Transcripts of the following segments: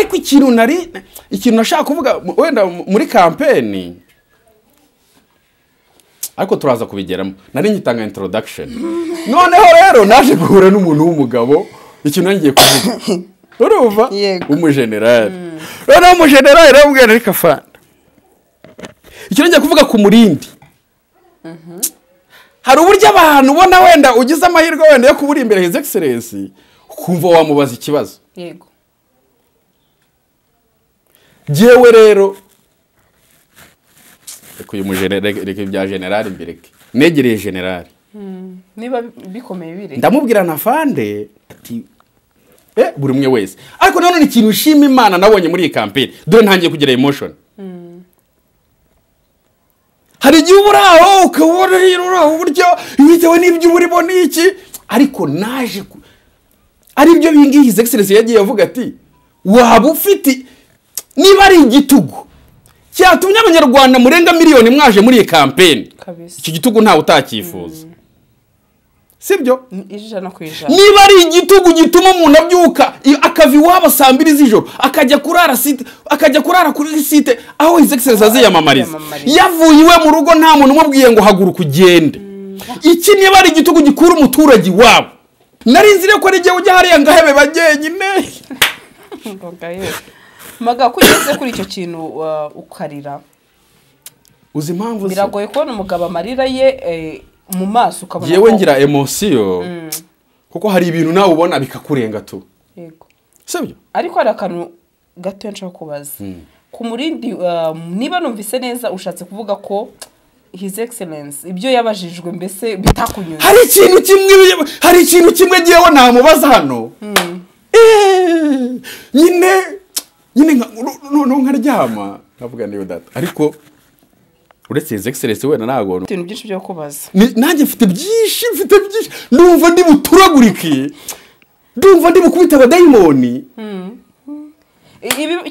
ariko ikintu nari ikintu nashaka kuvuga wenda muri kampeni ariko turaza kubigeramo nari nyitanga introduction noneho rero naje guhura n'umuntu w'umugabo ikintu ngiye kuvuga urumva umujenerali mm. noneho umujenerali rero ubwira ariko afana ikintu ngiye kuvuga ku murindi mm-hmm. hari uburyo abantu ubona wenda ugize amahirwe wenda yo kubura imbere his excellence ukumva wamubaza ikibazo yego ngewe rero reka uyu mujenera reka ibya generale negereye generale hmm, niba bikomeye bire ndamubwira na fande ati eh, buri umwe wese ariko nanone ikintu ushima imana nabonye muri iyi kampeyini dore ntangiye kugira emoshoni hmm. hari igihe uba uri aho ukabona uri aho uburyo bitewe n'ibyo uba urimo n'iki ariko naje ari byo ngiyi hizegiserensi yagiye avuga ati waba ufite niba ari igitugu cyatumye abanyarwanda murenga miliyoni mwaje muri iyi kampeni iki gitugu ntawe utakifuza mm. sibyo niba ari igitugu gituma umuntu abyuka akava iwabo saa mbiri z'ijoro akajya kurara site akajya kurara kuri site aho izegisensi aziyamamariza yavuye iwe mu rugo nta muntu umubwiye ngo haguruka ugende mm. iki niba ari igitugu gikura umuturage iwabo nari nzi ko n'igihe ujya hariya ngo ahebe ba magaho ugeze kuri icyo kintu uh, ukarira uzi impamvu biragoye kubona umugabo amarira ye eh, mu maso ukabona yewe ngira emosiyo mm. kuko hari ibintu nawe ubona bikakurenga tu sibyo ariko hari akantu gato nshaka kubaza mm. ku murindi um, niba numvise neza ushatse kuvuga ko his excellence ibyo yabajijwe mbese bitakunyuze hari ikintu kimwe hari ikintu kimwe ngewe namubaza hano mm. eh, nyine nyine noneho nkaryama nkavuga niba data ariko uretse izi egiserensi wenda ntabwo ibintu byinshi byo kubaza nanjye mfite byinshi mfite byinshi ndumva ndi buturagurike ndumva ndi bukubita abadayimoni hmm.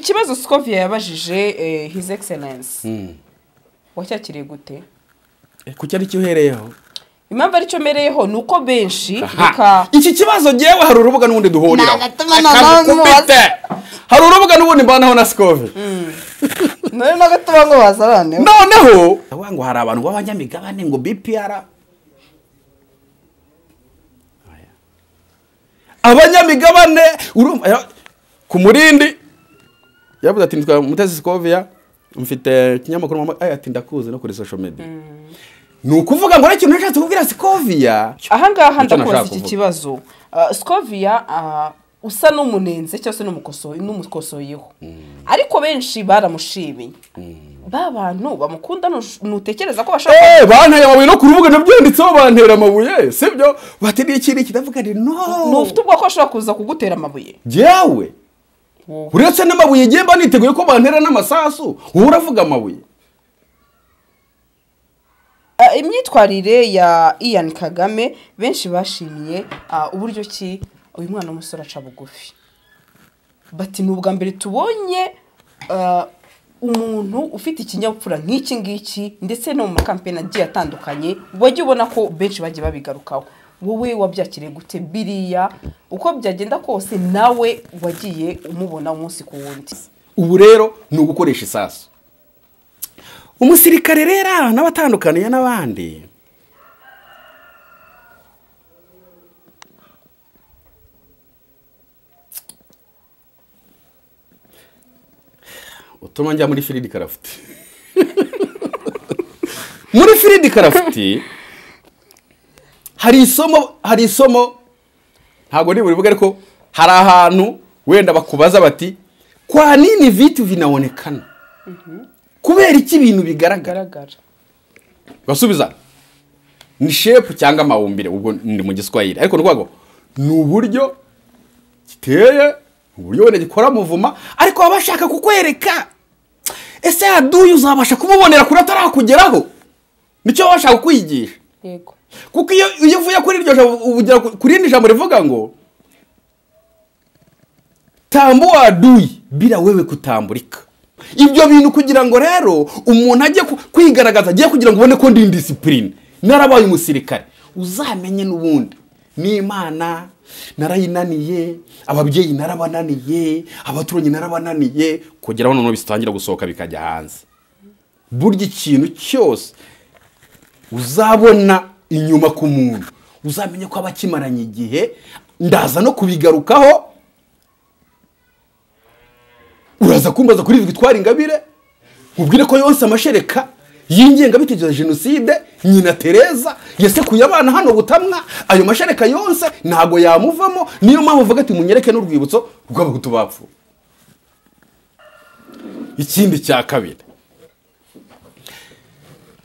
ikibazo sikoviya yabajije eh, hizi egiserensi hmm. wacyakiriye gute eh, ku cyari uhereyeho impamvu aricyo mereyeho ni uko benshi iki kibazo ngewe hari urubuga n'ubundi duhuriraho reka hari urubuga n'ubundi mbanaho na sikove nawe hmm. na gato ngo bazarane noneho ndavuga ngo hari abantu b'abanyamigabane ngo bipiyara abanyamigabane ku murindi yavuze ati nitwa mutesi sikoviya mfite ikinyamakuru ati ndakuzi no kuri sosho media hmm. ni ukuvuga ngo n'ikintu nashatse kubwira sikoviya ahangaha ndakubaza iki kibazo uh, sikoviya uh, usa n'umunenze cyangwa se n'umukosoyeho ariko benshi baramushimiye mm. ba bantu bamukunda ntutekereza ko bashobora eh, banteye amabuye no ku rubuga nabyanditseho bantera amabuye si byo bati ni ikindi ni no ntufite ubwoko ashobora kuza kugutera amabuye yewe uretse n'amabuye igihe mba niteguye ko bantera n'amasasu wowe uravuga amabuye eh, imyitwarire ya Ian Kagame benshi bashimiye ah, uburyo ki uyu mwana w'umusore aca bugufi bati ni ubwa mbere tubonye uh, umuntu ufite ikinyabupfura nk'iki ngiki ndetse no mu makampeni agiye atandukanye wajya ubona ko benshi bagiye babigarukaho wowe wabyakiriye gute biriya uko byagenda kose nawe wagiye umubona umunsi ku wundi ubu rero ni ugukoresha isasu umusirikare rero ahantu n'abandi utuma njya muri firidi karafuti muri firidi karafuti hari isomo hari isomo ntabwo ni buri buge ariko hari ahantu wenda bakubaza bati kwa nini vitu vinaonekana mhm. kubera iki ibintu bigaragara basubiza ni shepu cyangwa amabumbire ubwo ni mu giswahili ariko ni uburyo giteye uburyo wenda gikora muvuma ariko baba bashaka kukwereka ese yaduye uzabasha kumubonera kuri atarakugeraho nicyo baba bashaka kukwigisha kuko iyo uvuye kuri iryo jambo ugera ku jambo rivuga ngo tambua adui bila wewe ibyo bintu kugira ngo rero umuntu ajye kwigaragaza agiye kugira ngo ubone ko ndi indisipurine narabaye umusirikare uzamenye n'ubundi n'imana narayinaniye ababyeyi narabananiye abaturanyi narabananiye kugera aho noneho bitangira gusohoka bikajya hanze burya ikintu cyose uzabona inyuma ku muntu uzamenye ko aba akimaranye igihe ndaza no kubigarukaho uraza kumbaza kuri vitwara ingabire nkubwire ko yonsa amashereka y'ingengabitekerezo ya jenoside nyina tereza yasekuye abana hano butamwa ayo mashereka yose ntabwo yamuvamo niyo mpamvu uvuga ati munyereke n'urwibutso rw'abahutu bapfu ikindi cya kabiri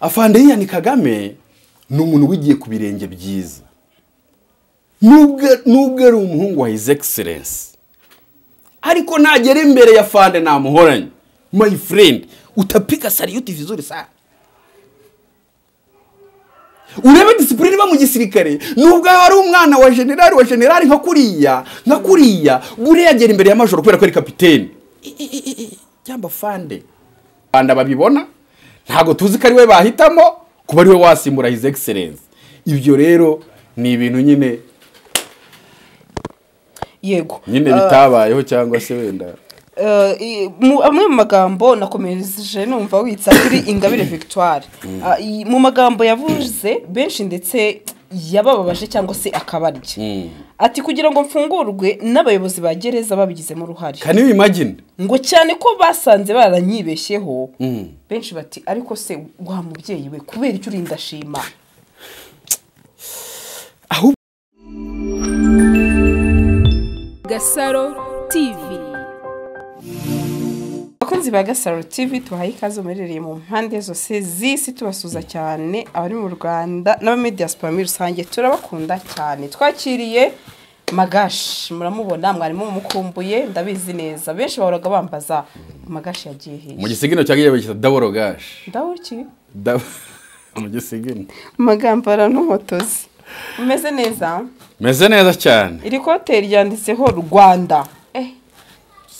afandeyani kagame ni umuntu wigiye ku birenge byiza nubwo ari umuhungu wa hizi egiserensi ariko nagera imbere ya fande namuhoranye my friend utapika sariyuti vizuri urebe disipurine iba mu gisirikare nubwo hari umwana wa generali wa generali nka kuriya nka kuriya buriya agera imbere ya majoro kubera ko ari kapitene cyangwa fande rwanda babibona ntabwo tuzi ko ari we bahitamo kuba ari we wasimbura hizi egiserensi ibyo rero ni ibintu nyine yego nyine ah. bitabayeho cyangwa se wenda Eh, amwe mu magambo nakomeje numva witsa kuri ingabire victoire mm. ah, mu magambo yavuze benshi ndetse yabababaje cyangwa se akabarya mm. ati kugira ngo mfungurwe n'abayobozi ba gereza babigizemo uruhare kanibimagine ngo cyane ko basanze baranyibeshyeho mm. benshi bati ariko se wa mubyeyi we kubera icyo urinda ashima gasaro tivi bakunzi ba gasaro tv tubahaye ikaze muherereye mu mpande zose z'isi tubasuza cyane abari mu rwanda n'abamediyasipora muri rusange turabakunda cyane twakiriye magashi muramubona mwarimu mumukumbuye ndabizi neza benshi bahoraga bambaza magashi yagiye hirya mu gisigino cya gihe bakita daboro gashi daboro ki mu gisigino amagambo aranumutozi umeze neza meze neza cyane iri kote ryanditseho rwanda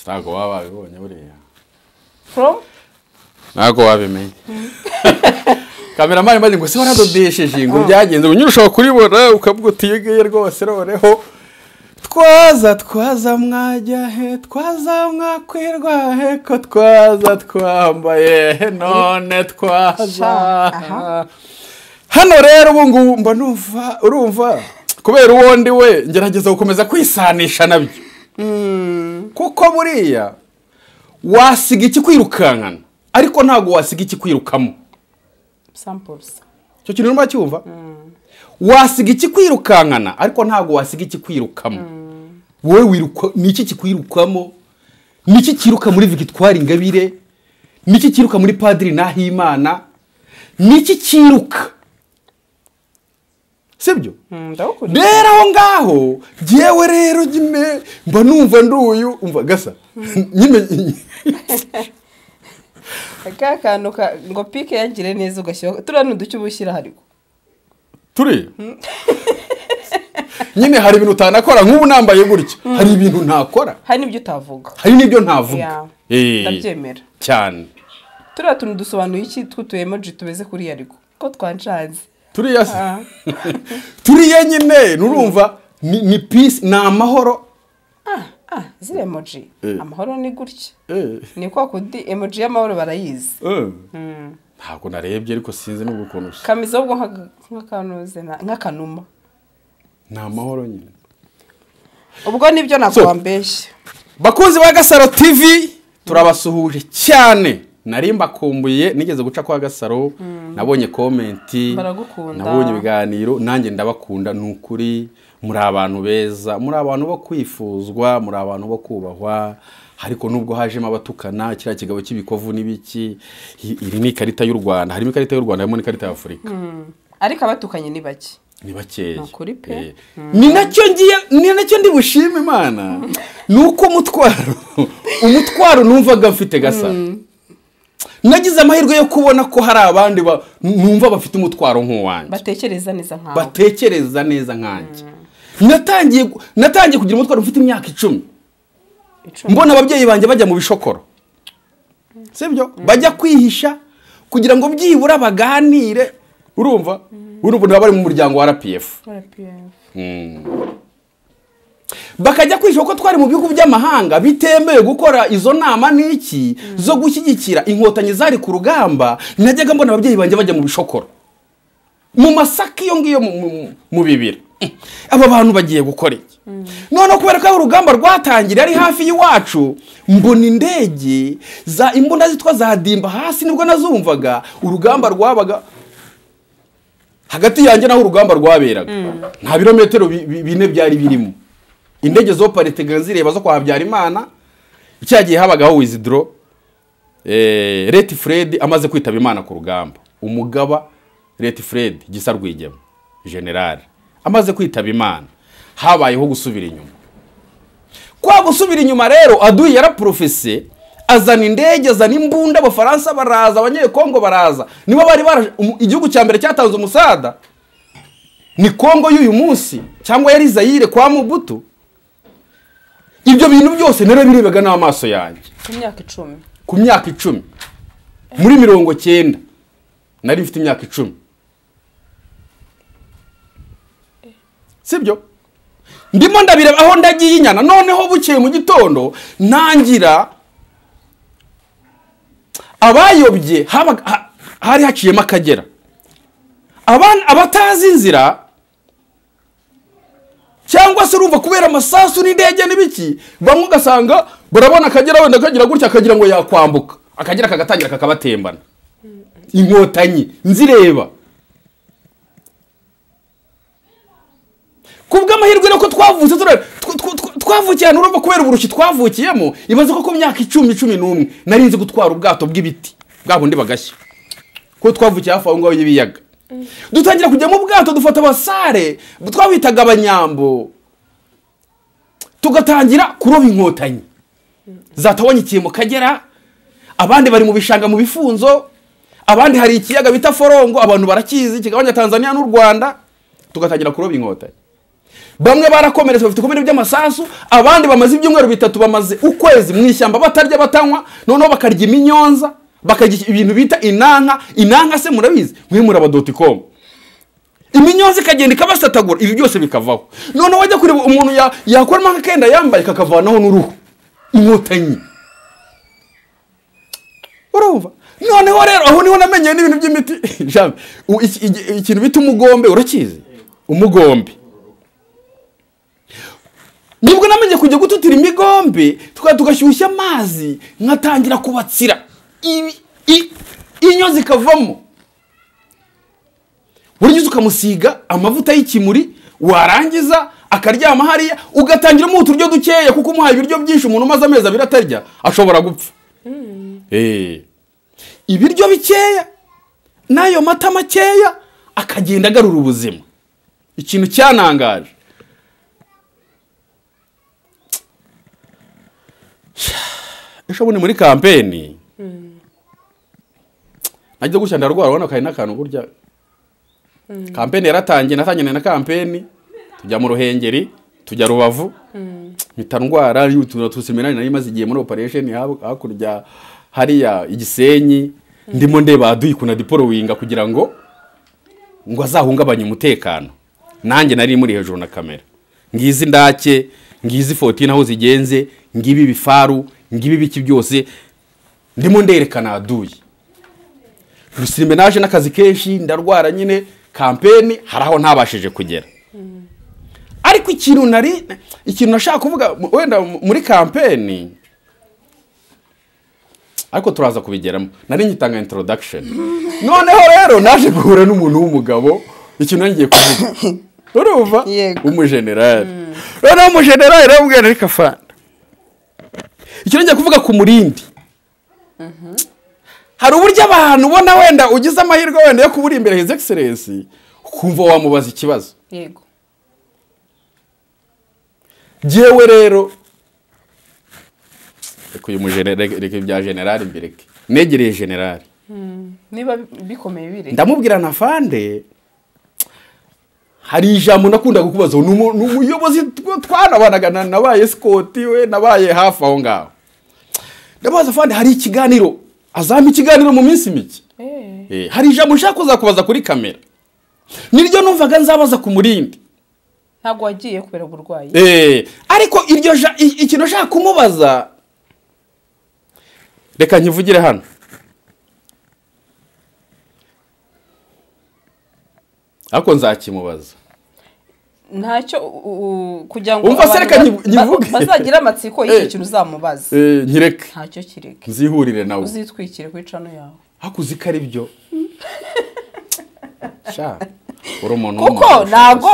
ntabwo eh. waba wabibonye buriya ntabwo wabimenye kameramani maze ngo se waradodesheje ngo byagenze ubu urashobora kuribona ukavuga utiyegeye rwose noneho twaza twaza mwajya he twaza mwakwirwa he ko twaza twambaye none twaza hano rero ubu ngubu mba numva urumva kubera uwo ndi we ngerageza gukomeza kwisanisha nabyo hmm. kuko buriya wasiga ikikwirukankana ariko ntabwo wasiga ikikwirukamo icyo kintu urimo uracyumva wasiga ikikwirukankana ariko ntabwo wasiga iki ikikwirukamo mm. mm. wowe iki kikwirukamo niki kiruka muri victoire ingabire niki kiruka muri padiri nahimana niki kiruka sibyo hmm, rero aho ngaho ngewe rero nyine mba numva nduyu umva gasa hmm. nyine aka kantu ngo pike yagire neza ugashyiraho turiya ni uduce uba ushyira hariho turiya hmm. nyine hari ibintu utanakora nk'ubu nambaye gutya hari ibintu ntakora hari n'ibyo utavuga hari n'ibyo ntavuga eh. ndabyemera cyane turiya tuntu dusobanuye iki tw'utu emoji tumeze kuri yariko ko twancanze turiya ah. turiya nyine nurumva ni pisi ni amahoro ziriya ah, ah, emoji eh. amahoro ni gutya eh. ni kwa kundi emoji y'amahoro barayizi eh. hmm. ntabwo narebye ariko sinzi n'ubwo ukuntu usa ahubwo nk'akanuma ni amahoro nyine ubwo nibyo nakwambeshye bakunzi ba gasaro tivi turabasuhuje cyane nari mbakumbuye nigeze guca kwa gasaro mm. nabonye komenti nabonye ibiganiro nanjye ndabakunda ni ukuri muri abantu beza muri abantu bo kwifuzwa muri abantu bo kubahwa ariko nubwo hajemo abatukana kiriya kigabo cy'ibikovu n'ibiki iri ni ikarita y'u rwanda harimo ikarita y'u rwanda harimo n'ikarita y'afurika mm. ariko abatukanye ni bake ni bakeya eh. mm. ni nacyo ngiye ni nacyo ndi bushime imana ni uko umutwaro umutwaro numvaga mfite gasa nagize amahirwe yo kubona ko hari abandi numva bafite umutwaro nk'uwanjye batekereza neza nkanjye batekereza neza nkanjye natangiye kugira umutwaro ufite imyaka icumi mbona ababyeyi banjye bajya mu bishokoro sibyo bajya kwihisha kugira ngo byibura baganire urumva mm. urumva bari mu muryango wa rpf bakajya kwishyura ko twari mu bihugu by'amahanga bitemewe gukora izo nama n'iki zo mm. gushyigikira inkotanyi zari ku rugamba najyaga mbona ababyeyi banjye bajya mu bishokoro mu masaka iyo ngiyo mu bibiri eh, aba bantu bagiye gukora iki mm. noneho kubera ko urugamba rwatangira ari hafi y'iwacu mbona indege za imbunda zitwa za dimba hasi nibwo nazumvaga urugamba rwabaga hagati yanjye naho urugamba rwaberaga mm. nta birometero bine byari birimo indege zoparitse zireba zo kwa habyarimana icya gihe habagaho wizidoro eh, leti fred amaze kwitaba imana ku rugamba umugaba leti fred gisa rwigema generale amaze kwitaba imana habayeho gusubira inyuma kwa gusubira inyuma rero aduyi yaraporofese azana indege azana imbunda abafaransa baraza abanyekongo baraza nibo bari igihugu cya mbere cyatanze umusada ni kongo y'uyu munsi cyangwa yari zayire kwa mubutu ibyo bintu byose narabirebaga n'amaso yanjye ku myaka icumi ku myaka icumi muri mirongo cyenda nari mfite imyaka icumi si sibyo ndimo ndabireba aho ndagiye inyana noneho bukeye mu gitondo ntangira abayobye hari haciyemo akagera abatazi inzira cyangwa se urumva kubera amasasu n'indege n'ibiki bamwe ugasanga barabona akagera wenda akagira gutya akagira ngo yakwambuka akagera kagatangira kakabatembana hmm. inkotanyi nzireba ku bw'amahirwe nuko twavutse twavukiye ahantu urumva kubera uburushyi twavukiyemo ibaze ko ku myaka icumi cumi n'umwe narinze gutwara ubwato bw'ibiti bwa bundi bagashya kuko twavukiye hafi aho ngaho y'ibiyaga dutangira kujya mu bwato dufata abasare twabitaga abanyambo tugatangira kuroba inkotanyi zatawonyikiye mu kagera abandi bari mu bishanga mu bifunzo abandi hari ikiyaga bita forongo abantu barakizi kigabanya tanzania n'u rwanda tugatangira kuroba inkotanyi bamwe barakomeretse bafite ibikomere by'amasasu abandi bamaze ibyumweru bitatu bamaze ukwezi mu ishyamba batarya batanywa noneho bakarya iminyonza bakagira ibintu bita inanka inanka se murabizi mwe murabadotikomu iminyozi ikagenda ikabasatagura ibi byose bikavaho noneho wajya kureba umuntu yakoramo akenda yambaye kakavanaho n'uruhu inkotanyi urumva noneho rero aho niho namenyeye n'ibintu by'imiti ikintu bita umugombe urakizi umugombe nibwo namenye kujya gututira imigombe tugashyushya amazi nkatangira kubatsira inyo zikavamo warigize ukamusiga amavuta y'ikimuri warangiza akaryama hariya ugatangira umuntu uturyo dukeya kuko umuhaye ibiryo byinshi umuntu umaze amezi abiri atarya ashobora gupfa hmm. eh. ibiryo bikeya n'ayo mata makeya akagenda agarura ubuzima ikintu cyanangaje ejo bundi muri kampeni najya gutya ndarwara urabona kari n'akantu burya mm. kampeni yaratangiye natangiranye na kampeni tujya mu ruhengeri tujya rubavu mm. mpita ndwara tusimirane nari imaze igihe muri operesheni hakurya hariya igisenyi mm. ndimo ndeba na dipolowinga kugira ngo ngo azahungabanye umutekano nanjye nari muri hejuru na kamera ngizi ndake ngizi fotine aho zigenze ngibi bifaru ngibi ibiki byose ndimo nderekana aduyi rusime naje n'akazi kenshi ndarwara nyine kampeni hari aho ntabashije kugera ariko ikintu nari ikintu nashaka kuvuga wenda muri kampeni ariko turaza kubigeramo nari nyitanga introduction noneho rero naje guhura n'umuntu w'umugabo ikintu ngiye kuvuga urumva umujenerali noneho hmm. umujenerali rero mubwira reka fana ikintu ngiye kuvuga ku murindi mhm. hari uburyo abantu ubona wenda ugize amahirwe wenda yo kubura imbere heza egiserensi ukumva wamubaza ikibazo yego ngewe rero reka uyu mujenerereke bya generari mbireke negereye generari hmm, niba bikomeye bire ndamubwira na fande hari ijambo nakunda kukubaza ni umuyobozi twanabanaga nabaye sikoti we nabaye hafi aho ngaho ndabaza fande hari ikiganiro azampa ikiganiro mu minsi mike eh. Eh, hari ijambo ushaka kuzakubaza kuri kamera niryo numvaga nzabaza ku murindi ntabwo wagiye kubera uburwayi eh, ariko iryo ikintu ushaka kumubaza reka nkivugire hano ariko nzakimubaza ntacyo kugira ngo bazagira amatsiko eh. y'icyo kintu uzamubaza eh, nkireke ntacyo kireke nzihurire nawe uzitwikire ku icano yawe hakuze ari byo kuko ntabwo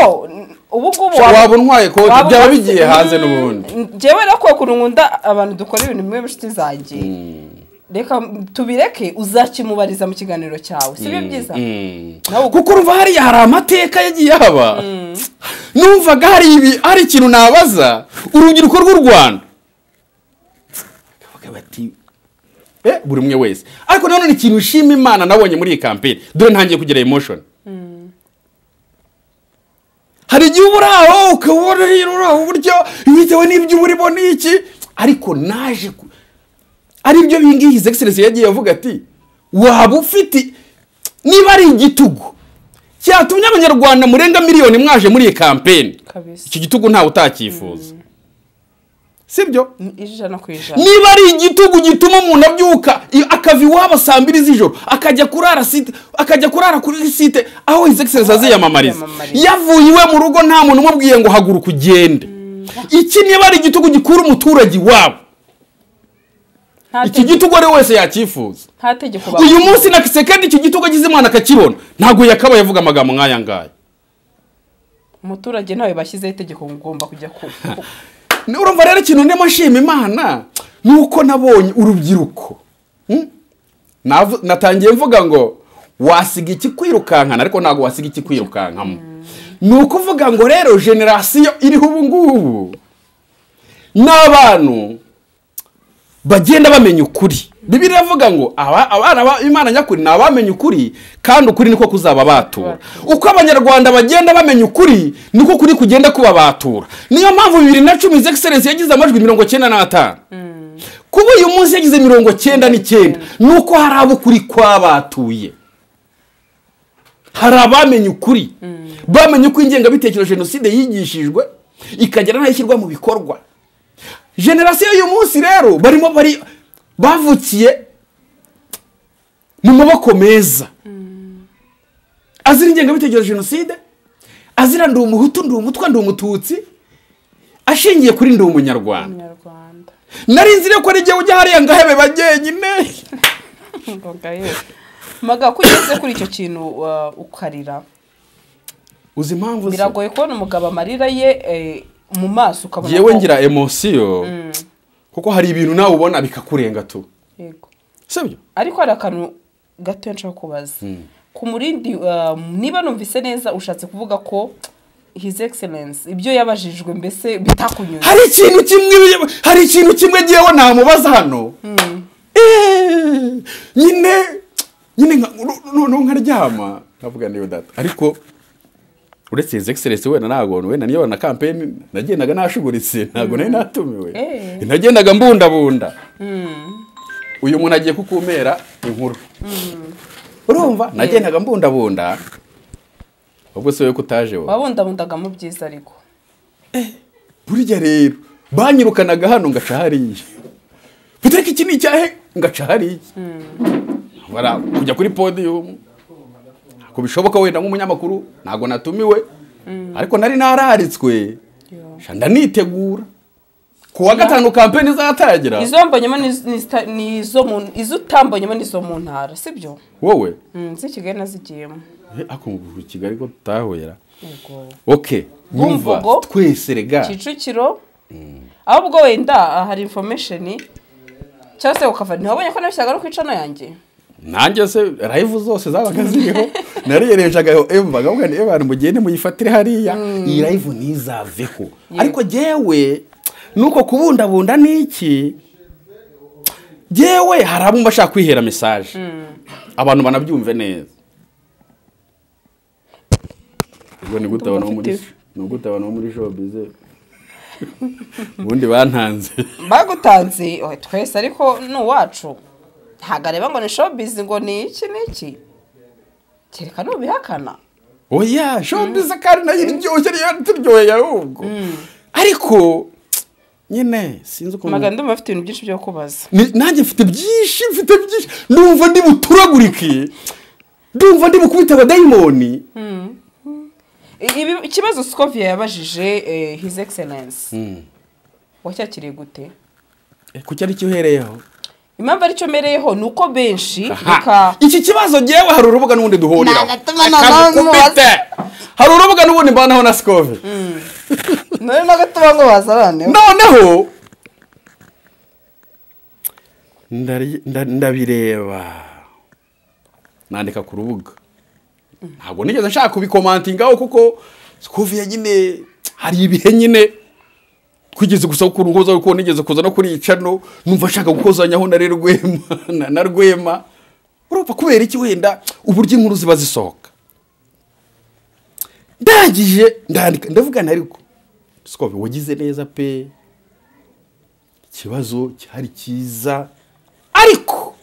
ubu ngubu waba untwaye kode byaba bigiye hanze mm, n'ubundi njyewe rero kuko nkunda abantu dukora ibintu bimwe b'inshuti zanjye mm. reka tubireke uzakimubariza mu kiganiro cyawe si byo mm, byiza mm. kuko urumva hariya hari amateka yagiye haba mm. numvaga hari ibi hari ikintu nabaza urubyiruko rw'u rwanda eh, buri umwe wese ariko nanone ikintu ushima imana nabonye muri iyi kampeni dore ntangiye kugira emoshoni hari igihe uba uri aho ukabona uburyo bitewe n'ibyo uba urimo n'iki ariko naje aribyo ngiyi hizi egiserensi yagiye avuga ati waba ufite niba ari igitugu cyatumye abanyarwanda murenga miliyoni mwaje muri iyi kampeni iki gitugu ntawe utakifuza mm. sibyo niba ari igitugu gituma umuntu abyuka akava iwabo saa mbiri z'ijoro akajya kurara site akajya kurara kuri site aho hizi egiserensi aziyamamariza yavuye iwe mu rugo nta muntu umubwiye ngo haguruka ugende mm. iki niba ari igitugu gikura umuturage iwabo iki gito ugore wese yakifuza uyu munsi na sekandi iki gito agize umwana akakibona ntabwo yakabaye avuga amagambo nk'aya ngaya umuturage ntawe bashyizeho itegeko ugomba kujya kuba urumva rero ikintu ndimo nshima imana ni uko nabonye urubyiruko hmm? natangiye mvuga ngo wasiga iki kwirukankana ariko ntabwo wasiga iki kwirukankamo hmm. ni ukuvuga ngo rero generasiyo iriho ubu ngubu ni abantu bagenda bamenya ukuri bibiri iravuga ngo abana b'imana nyakuri ni abamenye ukuri kandi ukuri niko batura uko abanyarwanda bagenda bamenya ukuri niko ukuri kugenda kuba batura niyo mpamvu bibiri na cumi zegiserensi yagize amajwi mirongo cyenda n'atanu hmm. kuba uyu munsi yagize mirongo cyenda n'icyenda hmm. ni uko hari abo ukuri kwabatuye hari abamenye ukuri hmm. bamenye uko ingengabitekerezo jenoside yigishijwe ikagera n'aho ishyirwa mu bikorwa generasiyo y'uyu munsi rero barimo bari bavukiye mu maboko meza mm. azira ingengabitekerezo jenoside azira ndi umuhutu ndi umutwa ndi umututsi ashingiye kuri ndi umunyarwanda nari nzi ko n'igihe ujya hariya ngo bagenyine maga ko kuri icyo kintu uh, ukarira uzi impamvu biragoye kubona umugabo amarira ye eh, mu maso ukabona yewe ngira emosiyo mm. kuko hari ibintu nawe ubona bikakurenga tu sibyo ariko hari akantu gato nshaka kubaza mm. ku murindi um, niba numvise neza ushatse kuvuga ko his excellence ibyo yabajijwe mbese bitakunyuze hari ikintu kimwe hari ikintu kimwe ngewe ntamubaza hano mm. eh, nyine nyine noneho nkaryama nkavuga niyo data ariko uretse his egiserensi wenda ntabwo wenda niyo na kampeni nagendaga nashuguritse ntabwo nari mm. natumiwe eh. nagendaga mbundabunda mm. uyu muntu agiye kukumera inkuru mm. urumva eh. nagendaga mbundabunda ubwo se wowe ko wowe wabundabundaga mu byiza ariko eh, burya rero banyirukanaga hano ngaca hariya putereka iki ni icyahe ngaca hariya kujya kuri podiyumu ko bishoboka wenda nk'umunyamakuru ntabwo natumiwe mm. ariko nari nararitswe ndanitegura ku wa gatanu kampeni izatangira izo mbonyemo ni izo utambonyemo ni izo mu ntara si byo wowe nzi mm, kigali nazigiyemo eh, akumva kigali ko tutahera oke wumva twese rega kicukiro mm. ahubwo wenda ah, hari infomesheni cyangwa se ukava ntiwabonye ko nabishyaga no ku icana yanjye nanjye se live zose zabaga ziriho nariyerejaga bavuga ngo abantu mugende muyifatire hariya hmm. iyi rayivu ntizaveho ariko jyewe nuko kubundabunda ni iki yewe hari abo bashaka kwihera mesaje hmm. abantu banabyumve neza ubwo ni gute abantu bo muri shopize ubundi bantanze bagutanze twese ariko ni uwacu ntabwo areba ngo ni shopizi ngo ni iki n'iki kereka ntubihakana oya shopizi mm. kandi nayo iryoshye iryoheye ahubwo mm. ariko nyine sinzi ukuntu amagambo afite ibintu byinshi byo kubaza nanjye mfite byinshi mfite byinshi ndumva ndi buturagurike ndumva ndi abadayimoni mm. ikibazo sikoviya yabajije eh, hizi egiserensi wacyakiriye gute eh, Kuki cyari cyo uhereyeho impamvu aricyo mereyeho ni uko benshi iki kibazo ngewe hari urubuga n'ubundi duhuriraho hari urubuga n'ubundi mbanaho na sikove mm. noneho ndabireba nandika ku rubuga ntabwo nigeze nshaka kubikomantingaho kuko sikove ya nyine hari ibihe nyine twigeze gusa gukora uruhoza kuko nigeze kuza no kuri icano numva ashaka gukozanyaho na rwema na rwema urumva kubera iki wenda uburyo inkuru ziba zisohoka ndangije ndandika ndavugana ariko sikobe wagize neza pe ikibazo cyari cyiza ariko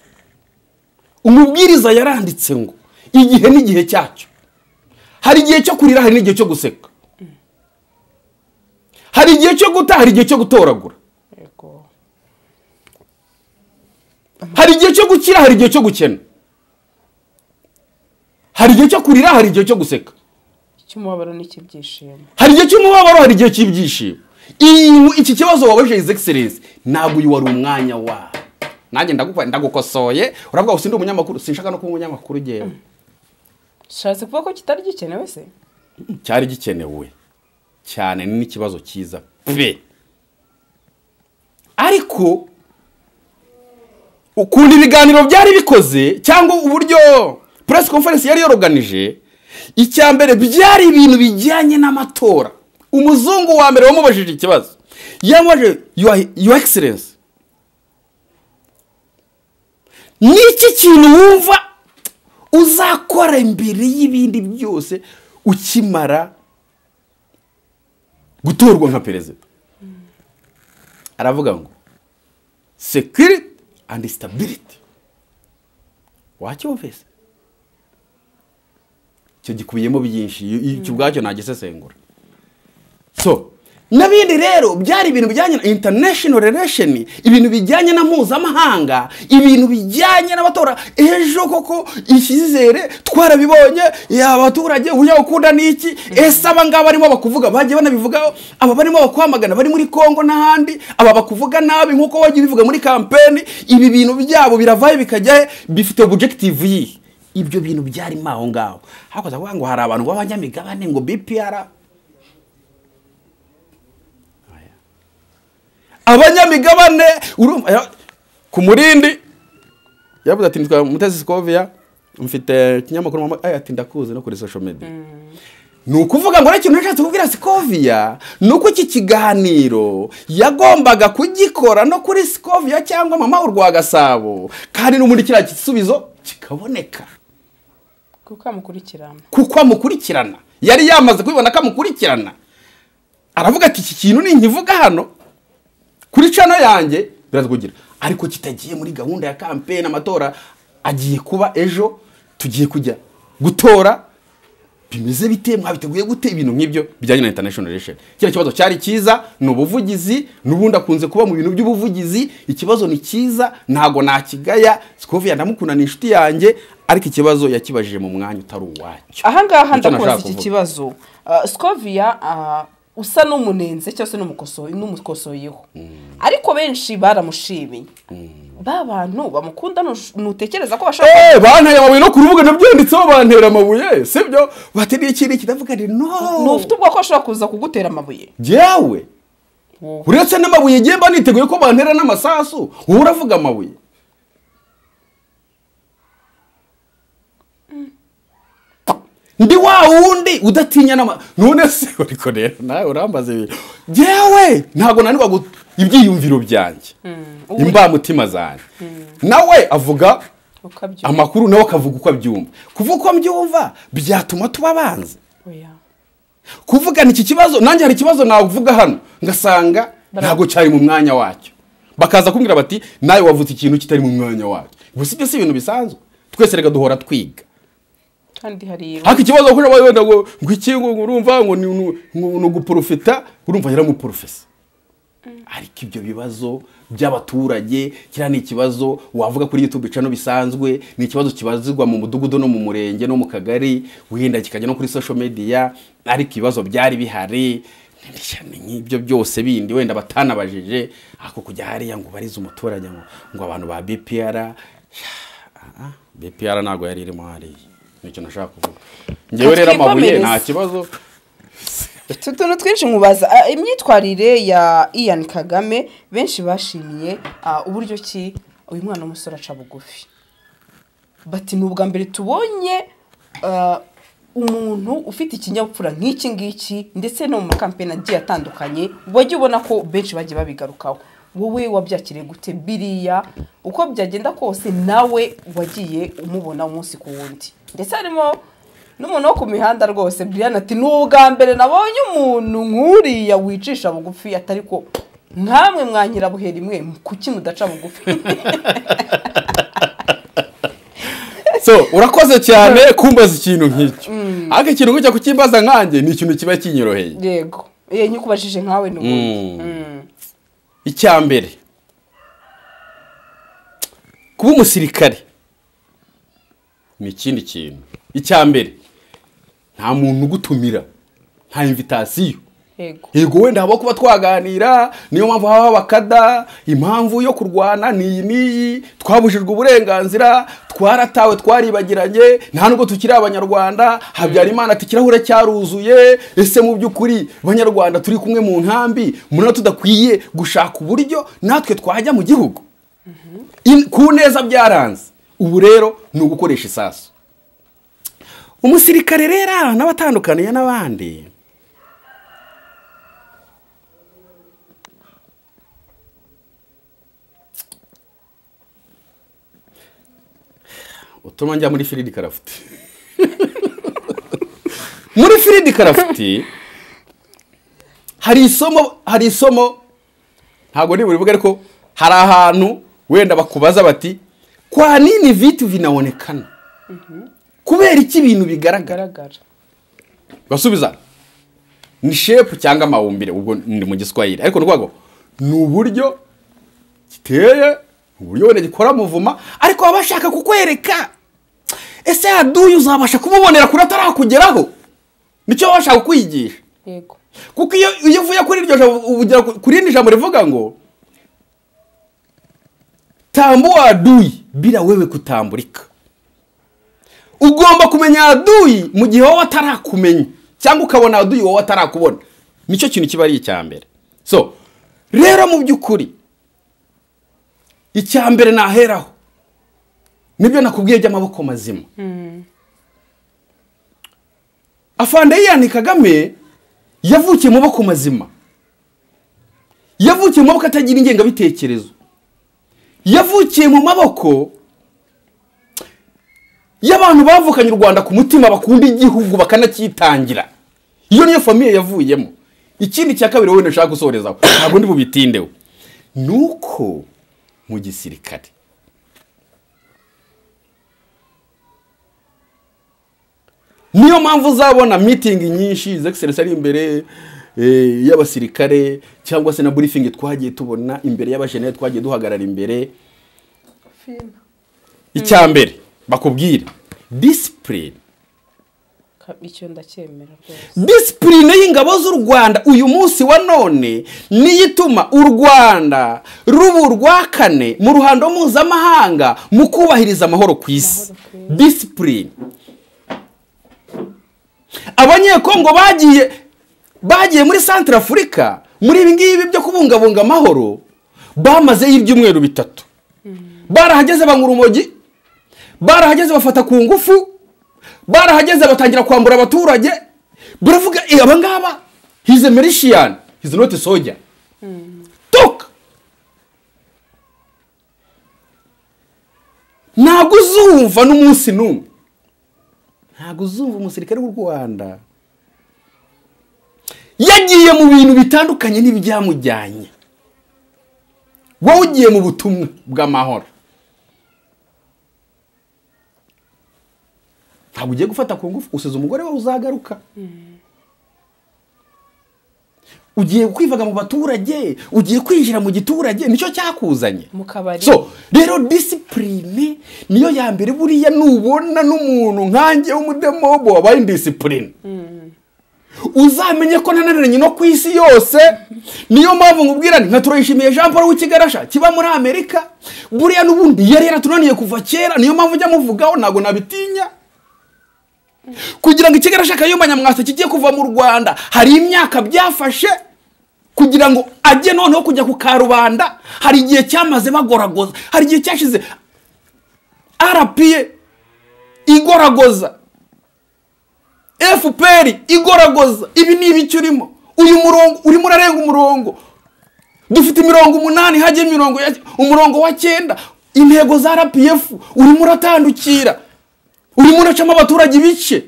umubwiriza yaranditse ngo igihe n'igihe cyacyo hari igihe cyo kurira hari n'igihe cyo guseka hari igihe cyo guta hari igihe cyo gutoragura hari igihe cyo gukira hari igihe cyo gukena hari igihe cyo kurira hari igihe cyo guseka icy'umubabaro n'icy'ibyishimo hari igihe cy'umubabaro hari igihe cy'ibyishimo iki kibazo wabajije izi egiserensi ntabwo uyu wari umwanya wa nanjye ndagukosoye uravuga ngo si umunyamakuru sinshaka no kuba umunyamakuru ugenda ushatse mm. kuvuga ko kitari gikenewe se cyari gikenewe cyane ni n'ikibazo cyiza pe ariko ukuntu ibiganiro byari bikoze cyangwa uburyo press conference yari yoroganije icya mbere byari ibintu bijyanye n'amatora umuzungu wa mbere wamubajije ikibazo yamubajije yuwa egiserensi ni iki kintu wumva uzakora imbere y'ibindi byose ukimara gutorwa nka perezida aravuga ngo sekiriti andi sitabiriti wacyumvise icyo gikubiyemo byinshi icyo ubwacyo ntagisesengura so n'ibindi rero byari ibintu bijyanye na international relation ibintu bijyanye na mpuzamahanga ibintu bijyanye n'abatora ejo koko icyizere twarabibonye abaturage unyawukunda n'iki ese aba ngaba barimo bakuvuga bagiye banabivugaho aba barimo bakwamagana bari muri congo n'ahandi aba bakuvuga nabi nk'uko wagiye ubivuga muri kampeni ibi bintu byabo biravaye bikajyayo bifite objective yihe ibyo bintu byarimo aho ngaho hakoze kuvuga ngo hari abantu b'abanyamigabane ngo bpr abanyamigabane eh, ku murindi yavuze ati nitwa mutesi sikoviya mfite ikinyamakuru mama ati ndakuzi no kuri social media mm. ni ukuvuga ngo n'ikintu nashatse kubwira sikoviya ni uko iki kiganiro yagombaga kugikora no kuri sikoviya cyangwa mama urwa gasabo kandi n'ubundi kiriya gisubizo kikaboneka kuko amukurikirana kuko amukurikirana yari yamaze kubibona ko amukurikirana aravuga ati iki kintu ninkivuga hano kuri cano yanjye biravugira ariko kitagiye muri gahunda ya kampeyini amatora agiye kuba ejo tugiye kujya gutora bimeze bite mwabiteguye gute ibintu nk'ibyo bijyanye na international relation kino kibazo cyari cyiza ni ubuvugizi n'ubundi akunze kuba mu bintu by'ubuvugizi ikibazo ni cyiza ntago nakigaya sikoviya ndamukunda ni inshuti yanjye ariko ikibazo yakibajije mu mwanya utari uwacyo ahangaha ndakubaza iki kibazo uh, sikoviya uh, usa n'umunenze cyangwa se n'umukosoyeho ariko benshi baramushimiye mm. ba bantu bamukunda ntutekereza ko bashaka eh, banteye amabuye no ku rubuga nabyanditseho bantera amabuye si byo bati ikindi kiravuga ni no ntufite ubwoko ashobora kuza kugutera amabuye yewe uretse n'amabuye igihe mba niteguye ko bantera n'amasasu uravuga amabuye ndi wa wundi udatinya n'ama none se ariko rero nawe urambaza yewe ntabwo nanirwa ibyiyumviro byanjye mm, imbamutima zanjye mm. nawe avuga amakuru nawe akavuga uko abyumva kuvuga uko mbyumva byatuma tuba abanzi kuvugana iki kibazo nanjye hari ikibazo navuga hano ngasanga ntabwo cyari mu mwanya wacyo bakaza kumbwira bati nawe wavutse ikintu kitari mu mwanya wacyo gusa ibyo si ibintu bisanzwe twese reka duhora twiga kandi hari ariko ikibazo kuri abo wenda ngo ngo iki ngo urumva ngo ni uguporofita urumva yaramuporofesa mm. ariko ibyo bibazo by'abaturage kiriya ni ikibazo wavuga kuri YouTube cano bisanzwe ni ikibazo kibazirwa mu mudugudu no mu murenge no mu kagari wenda kikajya no kuri social media ariko ibibazo byari bihari nk'ibyo byose bindi wenda batanabajije ako kujya hariya ngo ubarize umuturage ngo abantu ba BPR ah, ah, BPR ntabwo yari irimo hariya ni nashaka kuvuga ngewe rero amabuye nta kibazo utuntu twinshi mubaza imyitwarire ya Ian kagame benshi bashimiye uburyo ki uyu mwana w'umusore aca bugufi bati ni ubwa mbere tubonye umuntu ufite ikinyabupfura nk'iki ngiki ndetse no mu makampeni agiye atandukanye wajya ubona ko benshi bagiye babigarukaho wowe wabyakiriye gute biriya uko byagenda kose nawe wagiye umubona umunsi ku wundi ndetse harimo n'umuntu wo ku mihanda rwose Brian ati ni ubwa mbere nabonye umuntu nk'uriya wicisha bugufi atari ko nkamwe mwanyirabuheri mwe kuki mudaca bugufi so urakoze cyane kumbaza ikintu nk'icyo mm. ariko ikintu nk'icyo kukimbaza nkanjye ni ikintu kiba kinyoroheye yego iyo nyikubajije nkawe ni mm. Mm. icya mbere kuba umusirikare ni ikindi kintu icya mbere nta muntu ugutumira nta invitasiyo yego wenda haba kuba twaganira niyo mpamvu haba bakada impamvu yo kurwana niyi n'iyi twabujijwe uburenganzira twaratawe twaribagiranye nta nubwo tukiri abanyarwanda habyarimana ati ikirahure cyaruzuye ese mu by'ukuri abanyarwanda turi kumwe mu nkambi murabona tudakwiye gushaka uburyo natwe twajya mu gihugu mhm. ku neza byaranze ubu rero ni ugukoresha isasu umusirikare rero ahantu aba atandukaniye n'abandi utuma njya muri firidi karafuti muri firidi karafuti hari isomo hari isomo ntabwo ni buri buge ariko hari ahantu wenda bakubaza bati kwa nini vitu vinaonekana kubera iki ibintu bigaragara basubiza ni shepu cyangwa amabumbire ubwo ni mu giswahili ariko urwego ni uburyo giteye uburyo wenda gikora muvuma ariko baba bashaka kukwereka ese yaduye uzabasha kumubonera kuri atarakugeraho nicyo baba bashaka kwigisha kuko iyo uvuye kuri iryo jambo ugera ku rindi jambo rivuga ngo tambuwa duyi bila wewe kutambulika ugomba kumenya aduyi mu gihe wowe atarakumenya cyangwa ukabona aduyi wowe atarakubona nicyo kintu kiba ari icya mbere so rero mu by'ukuri icya mbere naheraho nibyo nakubwiye by'amaboko mazima hmm. afandeyani kagame yavukiye mu maboko mazima yavukiye mu maboko atagira ingengabitekerezo yavukiye mu maboko y'abantu bavukanye u rwanda ku mutima bakunda igihugu bakanacyitangira iyo niyo famiye yavuyemo ikindi cya kabiri wowe nashaka gusorezaho ntabwo ndi bubitindeho ni uko mu gisirikare niyo mpamvu uzabona mitingi nyinshi zegiserensi ari imbere Eh, y'abasirikare cyangwa se na burifingi twagiye tubona imbere y'abajeneri twagiye duhagarara imbere icya hmm. mbere bakubwira disipurine disipurine y'ingabo z'u rwanda uyu munsi wa none niyo ituma u rwanda ruba urwa kane mu ruhando mpuzamahanga mu kubahiriza amahoro ku isi disipurine abanyekongo bagiye bagiye muri santara afurika muri ibi ngibi byo kubungabunga amahoro bamazeyo ibyumweru bitatu barahageze banyura urumogi barahageze bafata ku ngufu barahageze batangira kwambura abaturage baravuga eh, aba ngaba hize merishiyani hize noti soja tuka ntabwo uzumva n'umunsi n'umwe ntabwo uzumva umusirikare w'u rwanda yagiye mu bintu bitandukanye n'ibyamujyanye wowe ugiye mu butumwa bw'amahoro ntabwo ugiye gufata ku ngufu usize umugore we uzagaruka ugiye kwivaga mu baturage ugiye kwinjira mu giturage nicyo cyakuzanye mu kabari so rero disipurine niyo ya mbere buriya nubona n'umuntu nkange w'umudemobo wabaye indisipurine mm. uzamenye ko nananiranye no ku isi yose niyo mpamvu nkubwira nka turayishimiye jean paul w'ikigarasha kiba muri amerika buriya n'ubundi yari yaratunaniye kuva kera niyo mpamvu ujya muvugaho ntabwo nabitinya kugira ngo ikigarasha kayumba nyamwasa kigiye kuva mu rwanda hari imyaka byafashe kugira ngo ajye noneho kujya ku karubanda hari igihe cyamaze bagoragoza hari igihe cyashize arapiye igoragoza efuperi igoragoza ibi ni ibiki urimo uyu murongo urimo urarenga umurongo dufite imirongo umunani hajya imirongo umurongo wa cyenda intego za rpf urimo uratandukira urimo uracamo abaturage ibice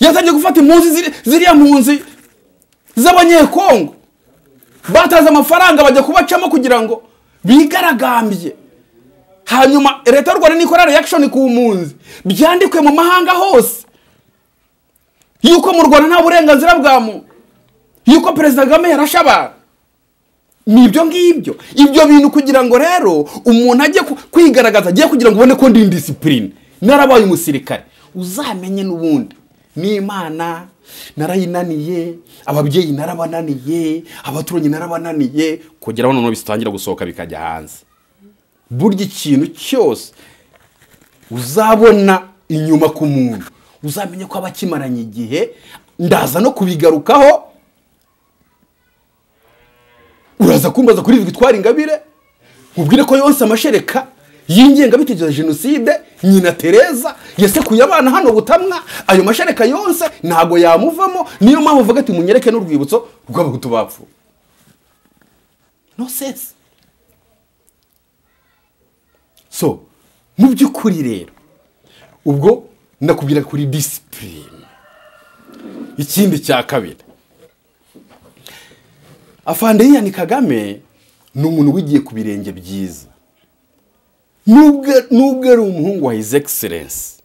yatangiye gufata impunzi ziriya mpunzi z'abanyekongo bataze amafaranga bajya kubacamo kugira ngo bigaragambye hanyuma leta y'u rwanda nikora reaction ku mpunzi byandikwe mu mahanga hose yuko mu rwanda nta burenganzira bwa muntu yuko perezida kagame yarashe abantu ni ibyo ngibyo ibyo bintu kugira ngo rero umuntu ajye kwigaragaza agiye kugira ngo ubone ko ndi indisipurine narabaye umusirikare uzamenye n'ubundi n'imana narayinaniye ababyeyi narabananiye abaturanyi narabananiye kugira ngo noneho bitangira gusohoka bikajya hanze burya ikintu cyose uzabona inyuma ku muntu uzamenye ko abakimaranye igihe ndaza no kubigarukaho uraza kumbaza kuri ibi bitwara ingabire nkubwire ko yonsa amashereka y'ingengabitekerezo ya jenoside nyina tereza yasekuye abana hano butamwa ayo mashereka yonsa ntabwo yamuvamo niyo mpamvu uvuga ati munyereke n'urwibutso rw'abahutu bapfu no sesi so mu by'ukuri rero ubwo ndakubwira kuri disipurine ikindi cya kabiri afandeyani kagame ni umuntu wigiye ku birenge byiza nubwo ari umuhungu wa hizi egiserensi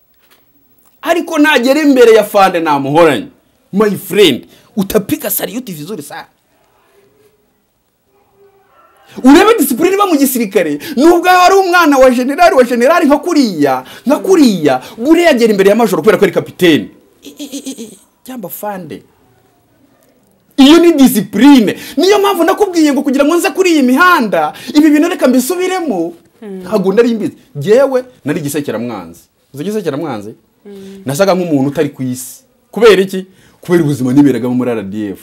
ariko nagera imbere ya fande namuhoranye mayi furendi utapika sariyuti vizuri sana urebe disipurine iba mu gisirikare nubwo wari umwana wa generali wa generali nka kuriya nka kuriya buriya agera imbere y’amajoro majoro kubera ko ari kapitene cyangwa fande iyo ni disipurine niyo mpamvu nakubwiye ngo kugira ngo nze kuri iyi mihanda ibi bintu reka mbisubiremo hmm. ntabwo nari mbizi ngewe nari igisekeramwanzi uzi igisekeramwanzi hmm. nasaga nk'umuntu utari ku isi kubera iki kubera ubuzima n’imiragamo muri rdf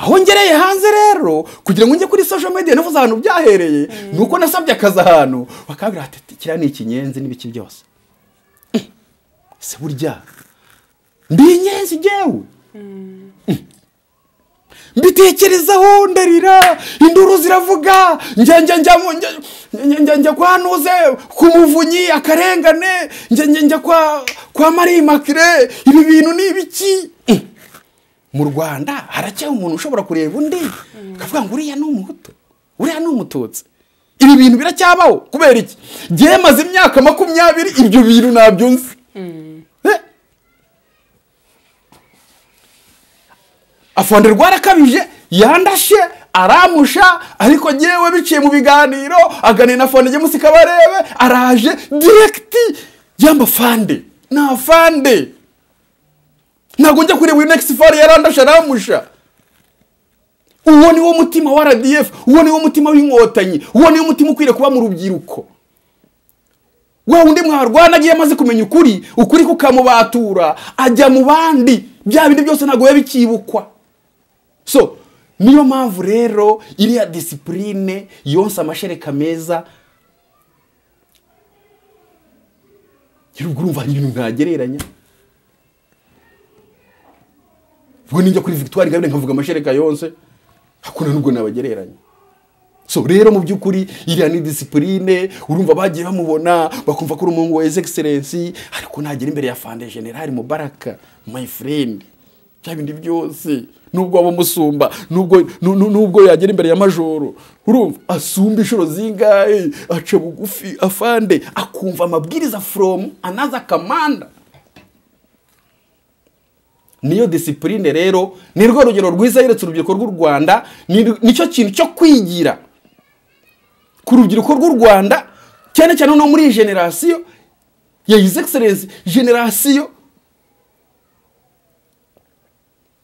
aho ngereye hanze rero kugira ngo njye kuri social media navuze ahantu byahereye mm. ni uko nasabye akazi ahantu bakabwira ati kiriya ni ikinyenzi n'ibiki byose mm. se burya ndi inyenzi ngewe mm. mbitekerezaho ndarira induru ziravuga njya njya kwa nuze ku muvunyi akarengane njya njya kwa marie makire ibi bintu ni ibiki mu rwanda haracyari umuntu ushobora kureba undi akavuga ngo uriya ni umuhutu uriya ni umututsi ibi bintu biracyabaho kubera iki ngewe maze imyaka makumyabiri ibyo bintu nabyo nzi eh? afonde rwarakabije yandashe aramusha ariko ngewe biciye mu biganiro aganira na fone musika barebe araje diregiti y'amafande ni afande ntabwo njya kureba uyu nekisi fari yarandasha aramusha uwo ni wo mutima wa rdf uwo ni wo mutima w'inkotanyi uwo ni wo mutima ukwiriye kuba mu rubyiruko we undi mwarwana agiye amaze kumenya ukuri ukuri kukamubatura ajya mu bandi bya bindi byose ntabwo biba bikibukwa so niyo mpamvu rero iriya disipurine yonsa amashereka meza urumva ibintu mwagereranya ubwo nijya kuri victoire gabire nkavuga amashereka yonse hakuna n'ubwo nabagereranya so rero mu by'ukuri iriya ni disipurine urumva bagiye bamubona bakumva ko uri umuhungu wa ezegiserensi ariko nagera imbere ya fande generali mubaraka my friend bya bindi byose nubwo waba umusumba nubwo yagera imbere ya majoro urumva asumba inshuro zingahe aca bugufi afande akumva amabwiriza from anaza kamanda niyo disipurine rero ni rwo rugero rwiza yeretse urubyiruko rw'u rwanda nicyo kintu cyo kwigira ku rubyiruko rw'u rwanda cyane cyane no muri iyi generasiyo ya izi egiserensi generasiyo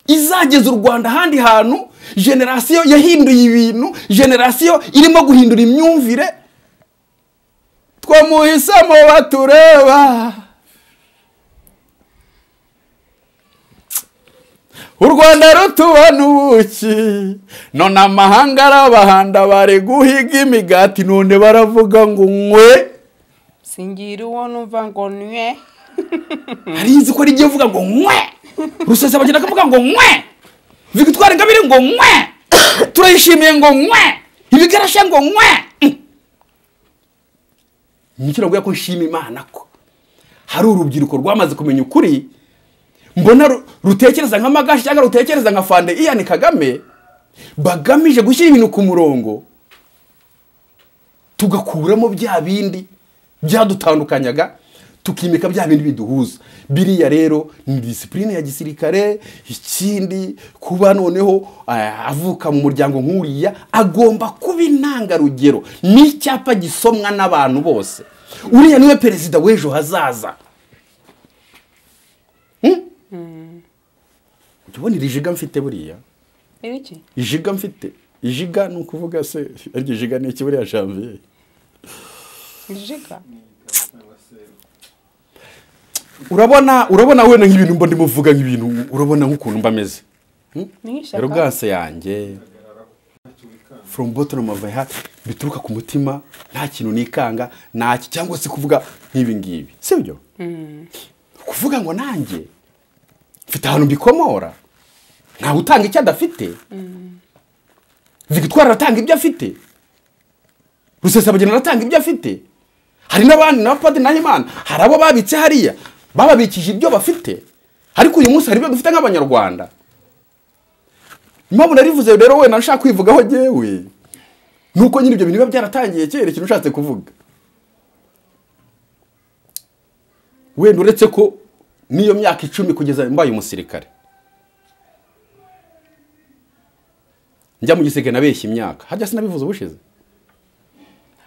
izageza u rwanda ahandi hantu generasiyo yahinduye ibintu generasiyo irimo guhindura imyumvire twamuhisemo batureba u rwanda rutubona ubuki none amahanga arabahanda bari guhiga imigati none baravuga ngo nkwe singira uwo numva ngo nywe hari inzu ko rigiye uvuga ngo nkwe rusaza bagenda akavuga ngo nkwe victoire ingabire ngo nkwe turayishimiye ngo nkwe ibigarashe ngo nkwe nicyo navuga ko nshima imana ko hari urubyiruko rwamaze kumenya ukuri mbona rutekereza nka magashi cyangwa rutekereza nka fande iyani kagame bagamije gushyira ibintu ku murongo tugakuramo bya bindi byadutandukanyaga tukimika bya bindi biduhuza biriya rero ni disipurine ya gisirikare ikindi kuba noneho eh, avuka mu muryango nk'uriya agomba kuba intangarugero ni gisomwa n'abantu bose uriya niwe perezida w'ejo hazaza hmm? Eh. tubona iri jiga mfite buriya ijiga mfite ijiga ni ukuvuga se ariko ijiga ni iki buriya janvier ijiga urabona urabona wenda nk'ibintu mba ndimuvuga nk'ibintu urabona nk'ukuntu mba ameze hm? rero bwanse yanjye from bottom of my heart bituruka ku mutima nta kintu nikanga ntacyo cyangwa se kuvuga nk'ibi ngibi si byo mm. kuvuga ngo nanjye mfite ahantu mbikomora ntawe utanga icyo adafite vigitwara aratanga ibyo afite rusesabageni aratanga ibyo afite hari n'abandi na n'ahimana hari abo babitse hariya bababikije ibyo bafite ariko uyu munsi hari ibyo dufite nk'abanyarwanda impamvu narivuze rero wenda nshaka kwivugaho ngewe ni uko nyine ibyo bintu biba byaratangiye cyerekeye ushatse kuvuga wenda uretse ko n'iyo myaka icumi kugeza mbaye umusirikare njya mu gisirikare nabeshya imyaka hajya sinabivuze ubushize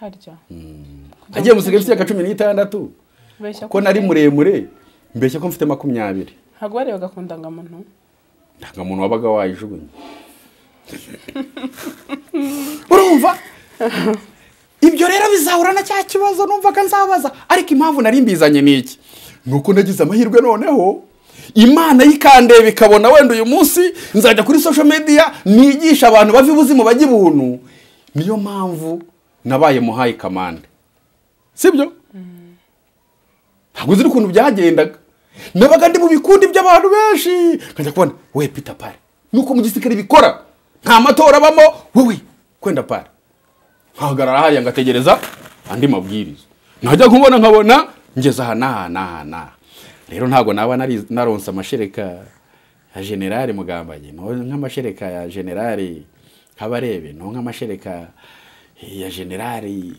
harya hagiye hmm. mu gisirikare cy'imyaka cumi n'itandatu ko nari muremure mbeshya ko mfite makumyabiri ntabwo warebaga ku ndangamuntu ndangamuntu wabaga wayijugunye urumva ibyo rero bizahura na cya kibazo ko nzabaza ariko impamvu nari mbizanye ni iki ni uko nagize amahirwe noneho imana yikandeba ikabona wenda uyu munsi nzajya kuri social media nigisha abantu bava ibuzimu bajya ibuntu niyo mpamvu nabaye muhaye kamande sibyo ntabwo uzi n'ukuntu byagendaga nabaga ndi mu bikundi by'abantu benshi nkajya kubona we pita pari nuko mu gisirikare bikora nta matora abamo wowe kwenda pari nkahagarara hariya ngategereza andi mabwiriza najya kubona nkabona ngeze aha n'aha n'aha n'aha rero ntabwo naba naronsa amashereka ya generale mugambanye nk'amashereka ya generale kabarebe nk'amashereka ya generale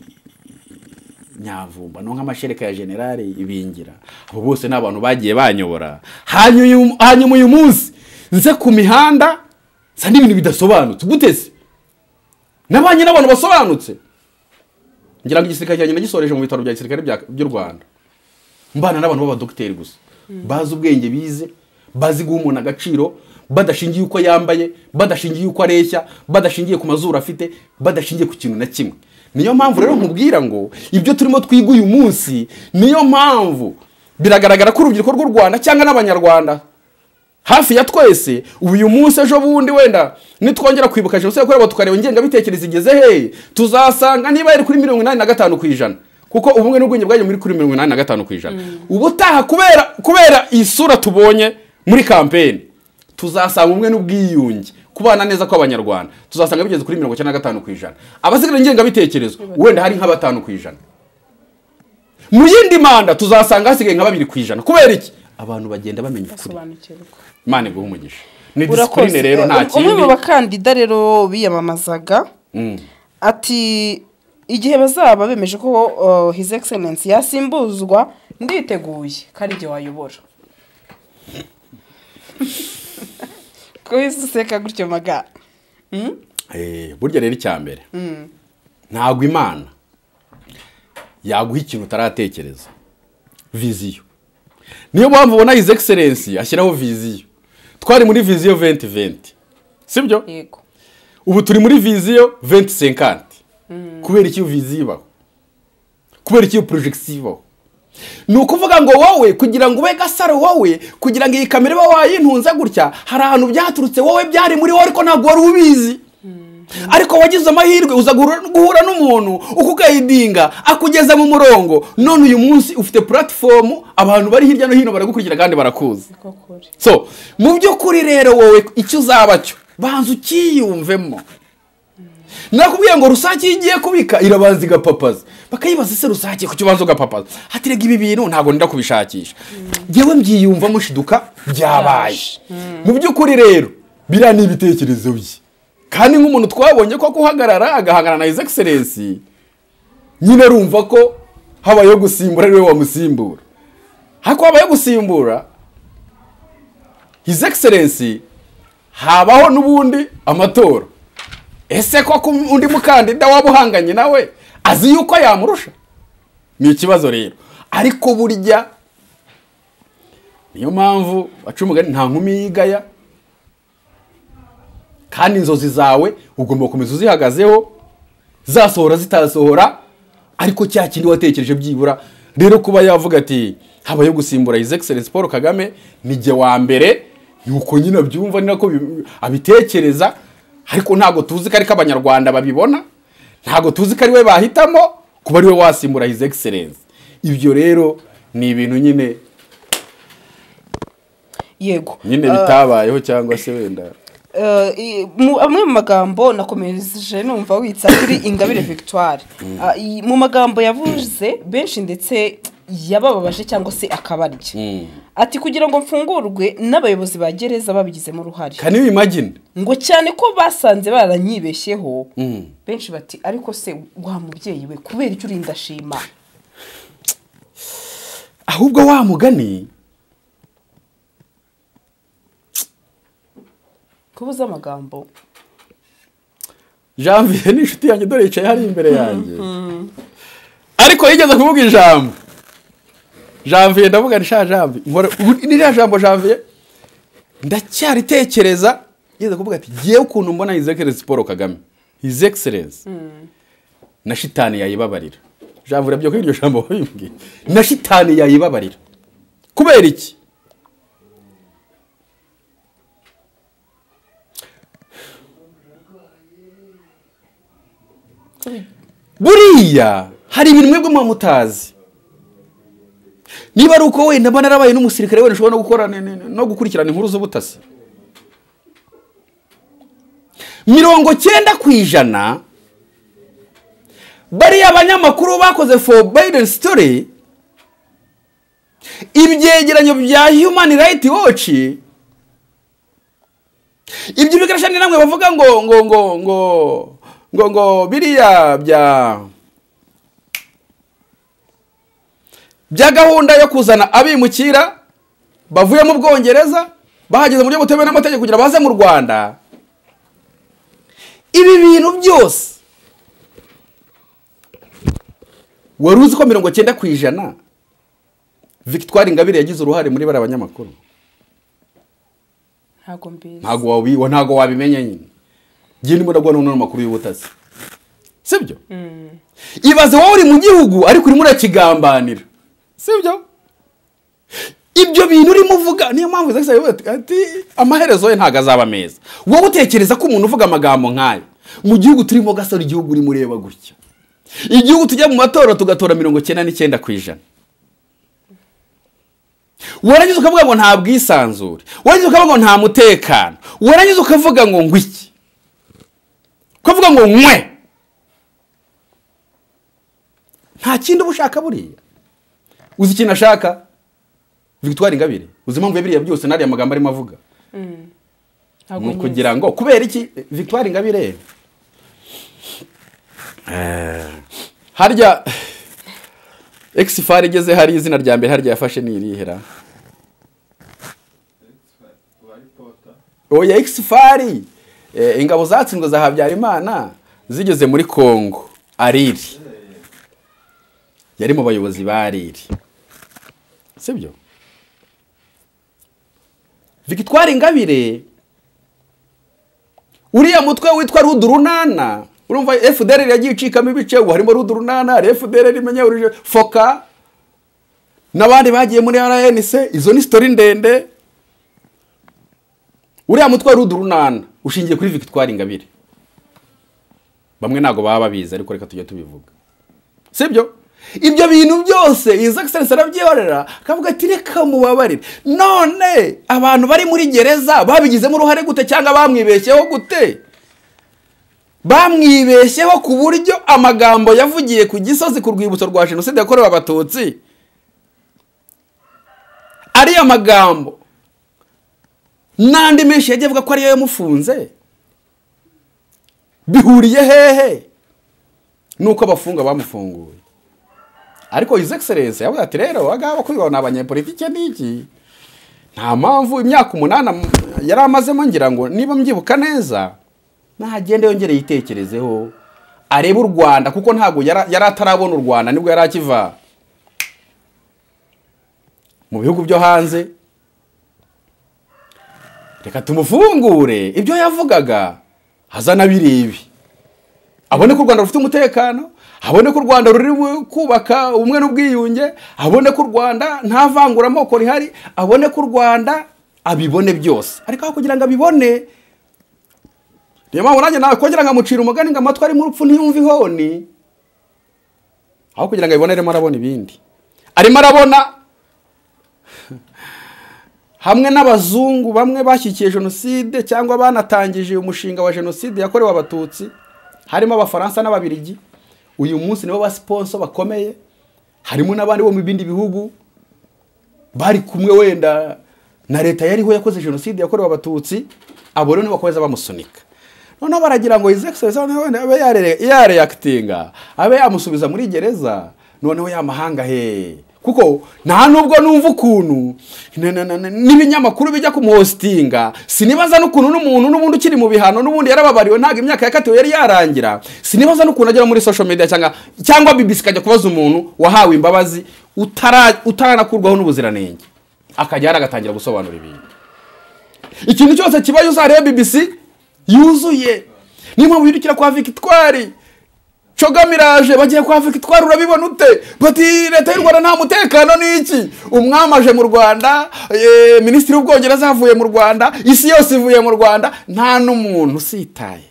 nyavumba nk'amashereka ya generale ibingira abo bose ni abantu bagiye banyobora hanyuma uyu munsi nze ku mihanda nsa n'ibintu bidasobanutse guteze nabanye n'abantu basobanutse ngira ngo igisirikare cyanjye nagisoreje mu bitaro bya gisirikare by'u rwanda mbana n'abantu b'abadogiteri gusa bazi ubwenge bize bazi guha umuntu agaciro badashingiye uko yambaye badashingiye uko areshya badashingiye ku mazuru afite badashingiye ku kintu na kimwe niyo mpamvu rero nkubwira ngo ibyo turimo twiga uyu munsi niyo mpamvu biragaragara ko urubyiruko rw'u rwanda cyangwa n'abanyarwanda hafi ya twese uyu munsi ejo bundi wenda nitwongera kwibuka jenoside yakorewe abatutsi tukareba ingengabitekerezo igeze hehe tuzasanga niba yari kuri mirongo inani na gatanu ku ijana kuko ubumwe n'ubwenge bwayo muri kuri mirongo inani na gatanu ku ijana mm. ubutaha kubera kubera isura tubonye muri kampeni tuzasanga umwe n'ubwiyunge kubana neza kw'abanyarwanda tuzasanga bigeze kuri mirongo icyenda na gatanu ku ijana abasigaye ingengabitekerezo mm. wenda hari nka batanu ku ijana mu yindi manda tuzasanga hasigaye nka babiri ku ijana kubera iki abantu bagenda bamenya ukuri imana iguha umugisha ni disikurine rero nta kindi eh, umwe mu bakandida rero biyamamazaga mm. ati igihe bazaba bemeje ko oh, his egiserensi yasimbuzwa nditeguye ko ari igihe wayobora kuko useka gutyo maga hmm? eh, burya rero icya mbere hmm. ntabwo imana yaguha ikintu utaratekereza viziyo niyo mpamvu ubona hizi egiserensi ashyiraho viziyo twari muri viziyo venti venti sibyo ubu turi muri viziyo venti senkante kubera iki viziyo ibaho kubera iki porojegisi ibaho ni ukuvuga ngo wowe kugira ngo ube gasaro wowe kugira ngo iyi kamera iba wayintunze gutya hari ahantu byaturutse wowe byari muri wowe ariko ntabwo wari ubizi ariko wagize amahirwe uza guhura n'umuntu ukugayidinga akugeza mu murongo none uyu munsi ufite puratifomu abantu bari hirya no hino baragukurikira kandi barakuzi so mu by'ukuri rero wowe icyo uzaba cyo banza ukiyumvemo nakubwiye ngo rusake iyo igiye kubika irabanza igapapaza bakayibaza se rusake ku kibanza ugapapaza hatirega ibi bintu ntabwo nda kubishakisha ngewe mbyiyumva mushiduka byabaye mm. mu by'ukuri rero biriya ni ibitekerezo bye kandi nk'umuntu twabonye ko guhagarara agahagarara na egiserensi nyine rumva ko habayeho gusimbura ariwe wamusimbura ariko habayeho gusimbura hizegiserensi habaho n'ubundi amatora ese ko undi mukandida waba uhanganye nawe azi yuko yamurusha ni ikibazo rero ariko burya niyo mpamvu umugani nta nkumi yigaya kandi inzozi zawe ugomba gukomeza uzihagazeho zasohora zitasohora ariko cya kindi watekereje byibura rero kuba yavuga ati habayeho gusimbura izi egiserensi paul kagame nijye wa mbere ni uko nyine abyumva ni nako abitekereza ariko ntabwo tuzi ko ariko abanyarwanda babibona ntabwo tuzi ko ari we bahitamo kuba ari we wasimbura hizi egiserensi ibyo rero ni ibintu nyine yego nyine ah, bitabayeho cyangwa se wenda eh, amwe mu magambo nakomeje numva witsa kuri ingabire victoire mm. ah, mu magambo yavuze benshi ndetse yababaje cyangwa se akabarya mm. ati kugira ngo mfungurwe n'abayobozi ba gereza babigizemo uruhare imagine ngo cyane ko basanze baranyibeshyeho mm. benshi bati ariko se wa mubyeyi we kubera icyo urinda ashima ahubwo wa mugani kubuza amagambo janvier ni inshuti yanjye dore yicaye hariya imbere mm-hmm. yanjye ariko yigeze kuvuga ijambo janvier ndavuga ni sha ni rya jambo janvier ndacyaritekereza ngeze kuvuga ati ngewe ukuntu mbona hizi egiserensi paul kagame hizi egiserensi hmm. na shitani yayibabarira jambo urabyo ko iryo jambo wabimbwiye na shitani yayibabarira kubera iki buriya hari ibintu mwebwe muba mutazi niba ari uko wenda mba narabaye n'umusirikare wenda ushobora no gukora no gukurikirana inkuru z'ubutasi mirongo cyenda ku ijana bariya abanyamakuru bakoze for Biden story ibyegeranyo bya human Right watch ibyo bigaragara namwe bavuga ngo ngo ngo ngo ngo ngo biriya bya bya gahunda yo kuzana abimukira bavuye mu bwongereza bahageze mu buryo butemewe n'amategeko kugira baze mu rwanda ibi bintu byose wari uzi ko mirongo cyenda ku ijana victoire ingabire yagize uruhare muri bariya banyamakuru ntabwo wabimenya nyine ngenda imburaguha n'umwe makuru y'ubutasi si byo mm. ibaze wowe uri mu gihugu ariko urimo urakigambanira sibyo ibyo bintu urimo uvuga niyo mpamvu ati amaherezo ye ntabwo azaba meza wowe utekereza ko umuntu uvuga amagambo nk'ayo mu gihugu turimo gasore igihugu urimo ureba gutya igihugu tujya mu matora tugatora mirongo icyenda n'icyenda ku ijana warangiza ukavuga ngo nta bwisanzure warangiza ukavuga ngo nta mutekano warangiza ukavuga ngo ngwiki ukavuga ngo nkwe nta kindi uba ushaka buriya uzi ikintu ashaka victoire ingabire uzi impamvu ya biriya byose n'ariya magambo arimo avuga mm. ni ukugira ngo kubera iki victoire ingabire eh, harya ekisifari igeze hari izina rya mbere harya yafashe ni irihera oya ekisifari eh, ingabo zatsinzwe za habyarimana zigeze muri congo ariri yari mu bayobozi ba ariri sibyo victoire ingabire uriya mutwe witwa rudurunana urumva fdr yagiye ucikamo ibice ubu harimo rudurunana hari fdr rimenyeruje foka n'abandi bagiye muri rnc izo ni sitori ndende uriya mutwe rudurunana ushingiye kuri victoire ingabire bamwe ntabwo baba babizi ariko reka tujya tubivuga byo ibyo bintu byose iza egiserensi arabyihorera akavuga ati reka mubabare none abantu bari muri gereza babigizemo uruhare gute cyangwa bamwibeshyeho gute bamwibeshyeho ku buryo amagambo yavugiye ku gisozi ku rwibutso rwa jenoside yakorewe abatutsi ariya magambo n'andi menshi yagiye avuga ko ariyo yamufunze bihuriye hehe nuko abafunga bamufunguye ariko izi egiserense yavuze ati rero agaba kubibona ni abanyepolitike n'iki nta mpamvu imyaka umunani yari amazemo ngira ngo niba mbyibuka neza nagende yongere yitekerezeho areba u rwanda kuko ntabwo yari atarabona u rwanda nibwo yari akiva mu bihugu byo hanze reka tumufungure ibyo yavugaga hazana birebe abone ko u rwanda rufite umutekano habone ko u rwanda ruri kubaka ubumwe n'ubwiyunge abone ko u rwanda nta vanguramoko rihari abone ko u rwanda abibone byose ariko aho kugira ngo abibone niyo mpamvu nanjye nawe kongera nkamucira umugani ngo amatwi arimo urupfu ntiyumve ihoni aho kugira ngo abibone arimo arabona ibindi arimo arabona hamwe n'abazungu bamwe bashyikiye jenoside cyangwa banatangije umushinga wa jenoside yakorewe abatutsi harimo abafaransa n'ababirigi uyu munsi nibo basiponso bakomeye harimo n'abandi bo mu bindi bihugu bari kumwe wenda na leta yariho yakoze jenoside yakorewe abatutsi abo rero bakomeza bamusunika noneho baragira ngo izegiserize abe yareyakitinga abe yamusubiza muri gereza noneho yamahanga he kuko nta nubwo numva ukuntu n'ibinyamakuru bijya kumuhositinga sinibaza n'ukuntu n'umuntu n'ubundi ukiri mu bihano n'ubundi yarababariwe ntabwo imyaka yakatiwe yari yarangira sinibaza n'ukuntu agera muri social media cyangwa cyangwa bibisi ikajya kubaza umuntu wahawe imbabazi utaranakurwaho n'ubuziranenge akajya yaragatangira gusobanura ibintu ikintu cyose kibaye uzareba bibisi yuzuye niyo mpamvu yirukira kwa victoire coga miraje bagiye kwambika itwara urabibona ute bati leta y'u rwanda nta mutekano ni iki umwami aje mu rwanda minisitiri w'ubwongereza avuye mu rwanda isi yose ivuye mu rwanda nta n'umuntu usitaye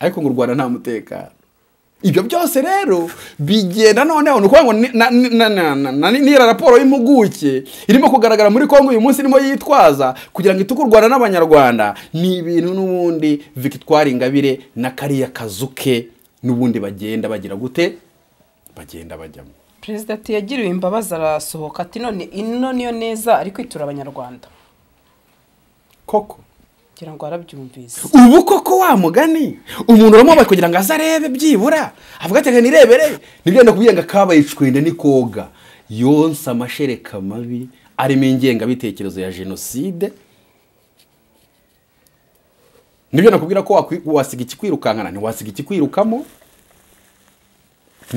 ariko mu rwanda nta mutekano ibyo byose rero bigenda noneho ni ukuvuga ngo n'iyo raporo y'impuguke irimo kugaragara muri congo uyu munsi irimo yitwaza kugira ngo ituke u rwanda n'abanyarwanda ni ibintu n'ubundi victoire ingabire na kariya kazu ke n'ubundi bagenda bagira gute bagenda bajyamo perezida ati yagiriwe imbabazi arasohoka ati none ino niyo neza ari kwitura abanyarwanda koko kugira ngo arabyumvise ubu koko wa mugani umuntu uramubaye kugira ngo aze byibura avuga ati reka nirebere ntibyenda kubwira ngo akabaye icwende n'ikoga yonsa amashereka mabi arimo ingengabitekerezo ya jenoside nibyo nakubwira ko wasiga ikikwirukankana ntiwasiga ikikwirukamo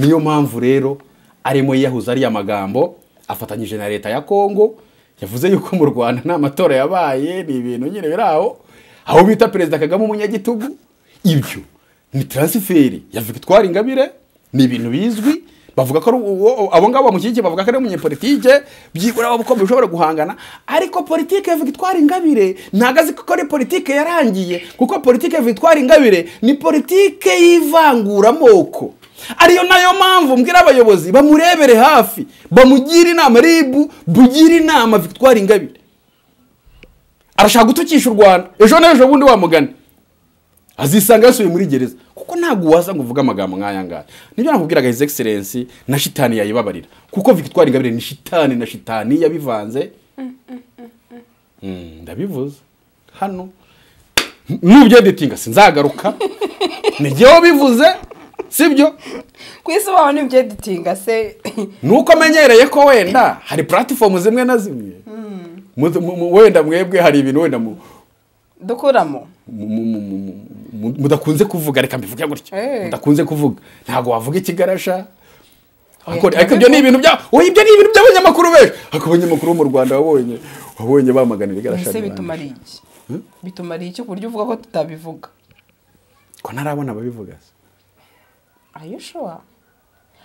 niyo mpamvu rero arimo yiyahuza ariya magambo afatanyije na leta ya kongo yavuze yuko mu rwanda nta matora yabaye ni ibintu nyine biri aho aho bita perezida kagame umunyagitugu ibyo ni taransiferi ya victoire ingabire ni ibintu bizwi bavuga ko abo ngabo bamushyigikiye bavuga ko ari umunyepolitike byibura waba ukomeye ushobora guhangana ariko politike ya victoire ingabire ntabwo azi ko ari politike yarangiye kuko politike ya victoire ingabire ni politike y'ivanguramoko ariyo nayo mpamvu mbwira abayobozi bamurebere hafi bamugire inama ribu bugire inama victoire ingabire arashaka gutukisha u rwanda ejo n'ejo bundi wamugane azisanga yasubiye muri gereza kuko ntabwo waza ngo uvuge amagambo nk'aya ngaya nibyo nakubwiraga his excellence na shitani yayibabarira kuko victoire ingabire ni shitani na shitani yabivanze hmm, ndabivuze hano nubyo editinga sinzagaruka nijye bivuze sibyo ku isi wawe nibyo editinga se nuko amenyereye ko wenda hari puratifomu zimwe na zimwe hmm. wenda mwebwe hari ibintu wenda mu dukuramo mudakunze kuvuga reka mbivuge gutya eh. mudakunze kuvuga ntabwo wavuga ikigarasha oh, ariko ibyo ni ibintu bya wowe oh, ibyo ni ibintu by'abanyamakuru benshi ariko abanyamakuru bo mu rwanda wabonye wabonye bamagana ibigarasha ese bituma ari iki hmm? bituma ari iki ku buryo uvuga ko tutabivuga ko ntarabona ababivuga ayishuwa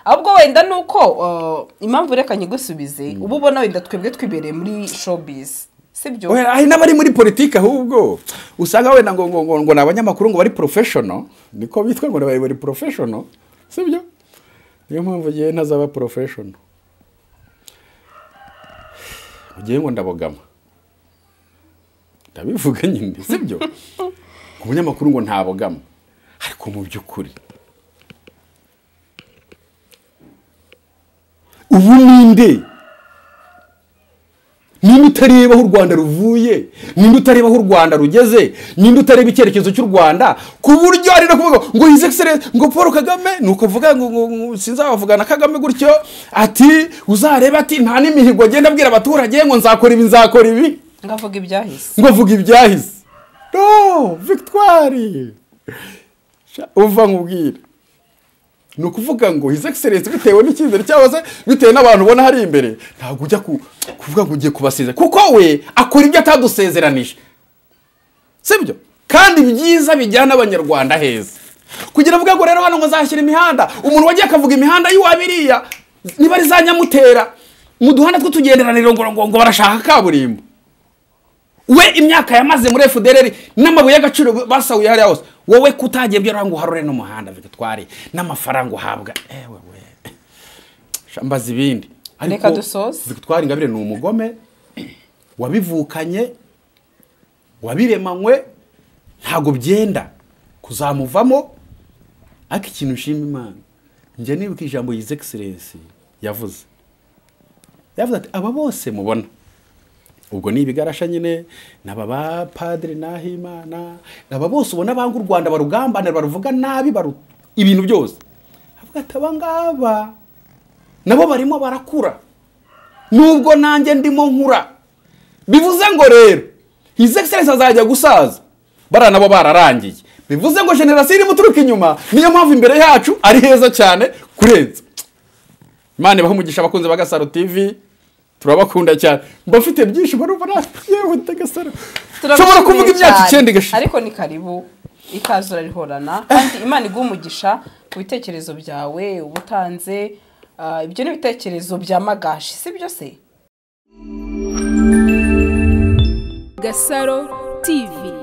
ahubwo wenda ni uko oh, impamvu reka nyigusubize hmm. uba ubona wenda twebwe twibereye muri showbiz sibyo hari n'abari muri politiki ahubwo usanga wenda ngo ngo ngo ni abanyamakuru ngo bari porofeshono niko bitwa ngo bari bari porofeshono sibyo niyo mpamvu ugiye ntazaba porofeshono ugiye ngo ndabogama ndabivuga nyine sibyo ku munyamakuru ngo ntabogama ariko mu by'ukuri ubu ni nde ninde utareba aho u rwanda ruvuye ninde utareba aho u rwanda rugeze ninde utareba icyerekezo cy'u rwanda ku buryo ari no kuvuga ngo hizi egiserensi ngo paul kagame ni ukuvuga ngo sinzabavugana kagame gutyo ati uzarebe ati nta n'imihigo agenda abwira abaturage ngo nzakora ibi nzakora ibi ngo ibyahise ngo ibyahise no victoire uva nkubwira ni ukuvuga ngo his excellence bitewe n'icyizere cyangwa se bitewe n'abantu ubona hari imbere ntabwo ujya kuvuga ngo ugiye kubasezera kuko we akora ibyo atadusezeranije sibyo kandi byiza bijyana abanyarwanda heza kugira avuga ngo rero hano ngo nzashyira imihanda umuntu wagiye akavuga imihanda y'uwabiriya niba ari za nyamutera mu duhanda tw'utugenderaniro ngo ngo barashaka kaburimbo we imyaka yamaze muri efudereri n'amabuye y'agaciro basawuye hariya hose wowe kutagiye byoroha ngo uharure n'umuhanda victoire n'amafaranga uhabwa ewe we mbaza ibindi reka dusoze victoire ingabire ni umugome wabivukanye wabiremanywe ntabwo byenda kuzamuvamo ariko ikintu ushima imana njya nibuka ijambo yize egiserensi yavuze yavuze ati aba bose mubona ubwo ni ibigarasha nyine naba bapadiri n'ahimana naba bose ubona banga u rwanda barugambanira baruvuga nabi ibintu byose avuga ati aba nabo barimo barakura nubwo nanjye ndimo nkura bivuze ngo rero hizi egiserensi azajya gusaza bariya nabo bararangiye bivuze ngo generasiyo irimo uturuka inyuma niyo mpamvu imbere yacu ari heza cyane kurenza imana ibaha umugisha abakunzi ba gasaro tivi turabakunda cyane mbafite byinshi barumva natwe yewe ndagasara nshobora kuvuga imyaka icyenda igashira ariko ni karibu ikaze urarihorana kandi imana iguha umugisha ku bitekerezo byawe ubutanze ah, ibyo ni ibitekerezo bya magashi si byo se gasaro tivi